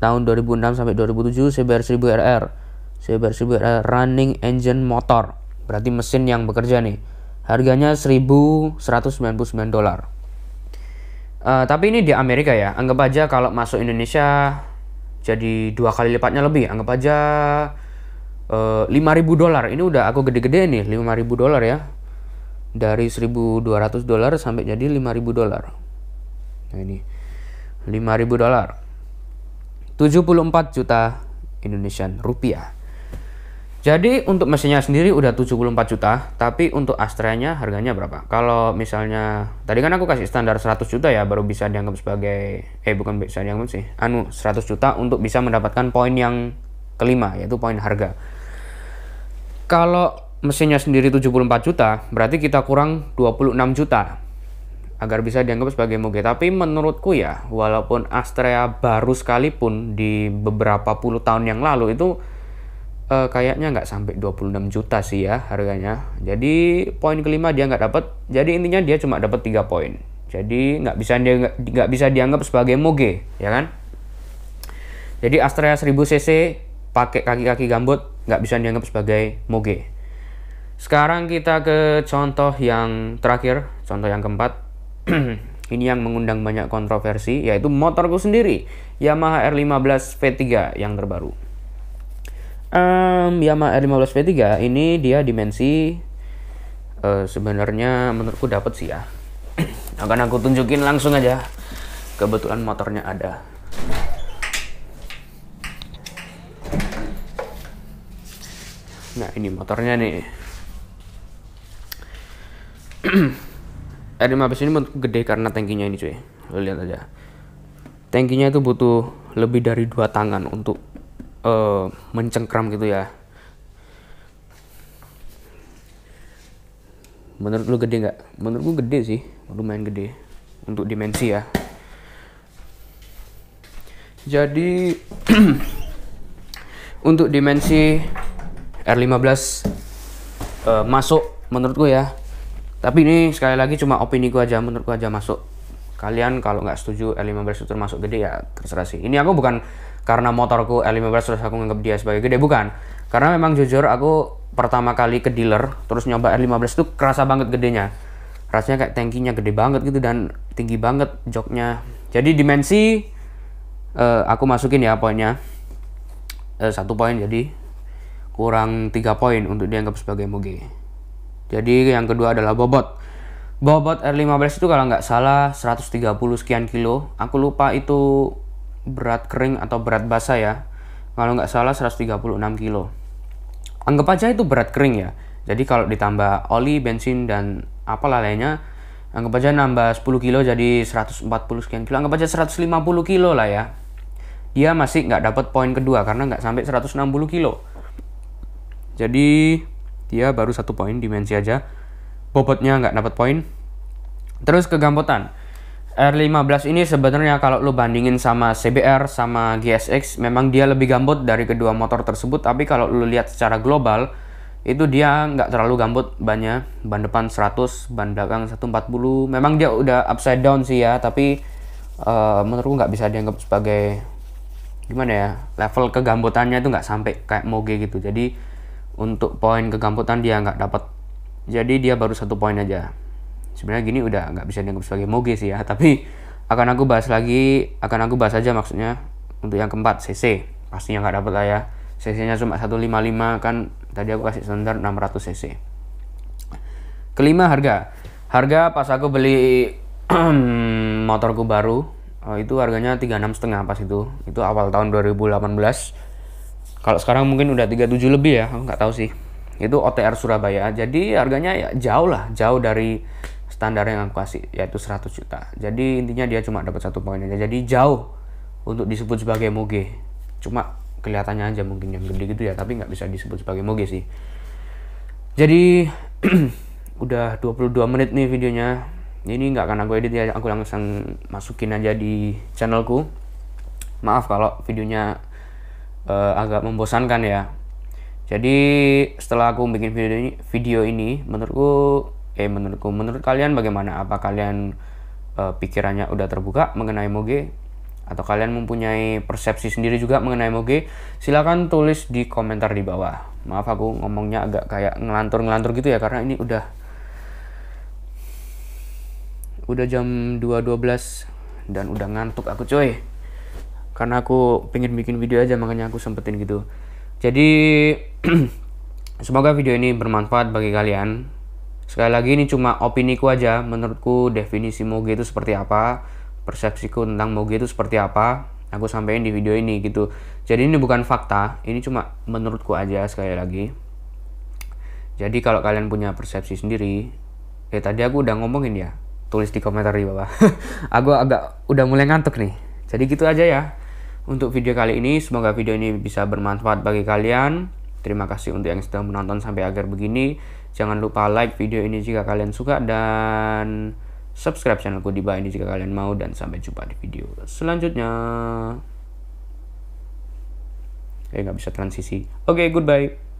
tahun 2006 sampai 2007 CBR 1000 RR. CBR 1000 RR running engine motor. Berarti mesin yang bekerja nih. Harganya 1199 dolar. Uh, tapi ini di Amerika ya. Anggap aja kalau masuk Indonesia jadi dua kali lipatnya lebih. Anggap aja uh, eh, 5000 dolar. Ini udah aku gede-gede nih 5000 dolar ya. Dari 1200 dolar sampai jadi 5000 dolar. Nah ini 5000 dolar. 74 juta Indonesian rupiah. Jadi untuk mesinnya sendiri udah 74 juta, tapi untuk Astranya harganya berapa? Kalau misalnya tadi kan aku kasih standar 100 juta ya baru bisa dianggap sebagai eh bukan bisa dianggap sih. Anu 100 juta untuk bisa mendapatkan poin yang kelima yaitu poin harga. Kalau mesinnya sendiri 74 juta, berarti kita kurang 26 juta agar bisa dianggap sebagai moge. Tapi menurutku ya, walaupun Astrea baru sekalipun di beberapa puluh tahun yang lalu itu eh, kayaknya nggak sampai 26 juta sih ya harganya. Jadi poin kelima dia nggak dapat. Jadi intinya dia cuma dapat tiga poin. Jadi nggak bisa dia nggak bisa dianggap sebagai moge, ya kan? Jadi Astrea 1000 cc pakai kaki-kaki gambut nggak bisa dianggap sebagai moge. Sekarang kita ke contoh yang terakhir, contoh yang keempat ini yang mengundang banyak kontroversi yaitu motorku sendiri Yamaha R15 V3 yang terbaru um, Yamaha R15 V3 ini dia dimensi uh, sebenarnya menurutku dapat sih ya akan aku tunjukin langsung aja kebetulan motornya ada nah ini motornya nih R15 ini menurutku gede karena tangkinya ini cuy lo lihat aja tangkinya itu butuh lebih dari dua tangan untuk uh, mencengkram gitu ya menurut lu gede nggak menurut gue gede sih lumayan gede untuk dimensi ya jadi untuk dimensi R15 uh, eh, masuk menurut gue ya tapi ini sekali lagi cuma opini gua aja menurut gua aja masuk kalian kalau nggak setuju L15 itu termasuk gede ya terserah sih ini aku bukan karena motorku L15 terus aku nganggap dia sebagai gede bukan karena memang jujur aku pertama kali ke dealer terus nyoba l 15 itu kerasa banget gedenya rasanya kayak tankinya gede banget gitu dan tinggi banget joknya jadi dimensi uh, aku masukin ya poinnya uh, satu poin jadi kurang tiga poin untuk dianggap sebagai moge jadi yang kedua adalah bobot. Bobot R15 itu kalau nggak salah 130 sekian kilo. Aku lupa itu berat kering atau berat basah ya. Kalau nggak salah 136 kilo. Anggap aja itu berat kering ya. Jadi kalau ditambah oli, bensin, dan apalah lainnya, anggap aja nambah 10 kilo jadi 140 sekian kilo. Anggap aja 150 kilo lah ya. Dia masih nggak dapat poin kedua karena nggak sampai 160 kilo. Jadi dia baru satu poin dimensi aja bobotnya nggak dapat poin terus kegampotan R15 ini sebenarnya kalau lu bandingin sama CBR sama GSX memang dia lebih gambut dari kedua motor tersebut tapi kalau lu lihat secara global itu dia nggak terlalu gambut banyak ban depan 100 ban belakang 140 memang dia udah upside down sih ya tapi uh, menurutku nggak bisa dianggap sebagai gimana ya level kegambutannya itu nggak sampai kayak moge gitu jadi untuk poin kegamputan dia nggak dapat jadi dia baru satu poin aja sebenarnya gini udah nggak bisa dianggap sebagai moge sih ya tapi akan aku bahas lagi akan aku bahas aja maksudnya untuk yang keempat CC pastinya nggak dapat lah ya CC nya cuma 155 kan tadi aku kasih standar 600 CC kelima harga harga pas aku beli motorku baru oh, itu harganya 36 setengah pas itu itu awal tahun 2018 kalau sekarang mungkin udah 37 lebih ya, nggak tahu sih. Itu OTR Surabaya. Jadi harganya ya jauh lah, jauh dari standar yang aku kasih yaitu 100 juta. Jadi intinya dia cuma dapat satu poin aja. Jadi jauh untuk disebut sebagai moge. Cuma kelihatannya aja mungkin yang gede gitu ya, tapi nggak bisa disebut sebagai moge sih. Jadi udah 22 menit nih videonya. Ini nggak akan aku edit ya, aku langsung masukin aja di channelku. Maaf kalau videonya uh, agak membosankan ya. Jadi setelah aku bikin video ini, video ini menurutku eh menurutku menurut kalian bagaimana? Apa kalian uh, pikirannya udah terbuka mengenai moge atau kalian mempunyai persepsi sendiri juga mengenai moge? Silahkan tulis di komentar di bawah. Maaf aku ngomongnya agak kayak ngelantur-ngelantur gitu ya karena ini udah udah jam 2.12 dan udah ngantuk aku coy karena aku pengen bikin video aja makanya aku sempetin gitu jadi semoga video ini bermanfaat bagi kalian sekali lagi ini cuma opini ku aja menurutku definisi moge itu seperti apa persepsiku tentang moge itu seperti apa aku sampaikan di video ini gitu jadi ini bukan fakta ini cuma menurutku aja sekali lagi jadi kalau kalian punya persepsi sendiri ya tadi aku udah ngomongin ya tulis di komentar di bawah aku agak udah mulai ngantuk nih jadi gitu aja ya untuk video kali ini. Semoga video ini bisa bermanfaat bagi kalian. Terima kasih untuk yang sudah menonton sampai akhir begini. Jangan lupa like video ini jika kalian suka dan subscribe channelku di bawah ini jika kalian mau dan sampai jumpa di video selanjutnya. Eh nggak bisa transisi. Oke, okay, goodbye.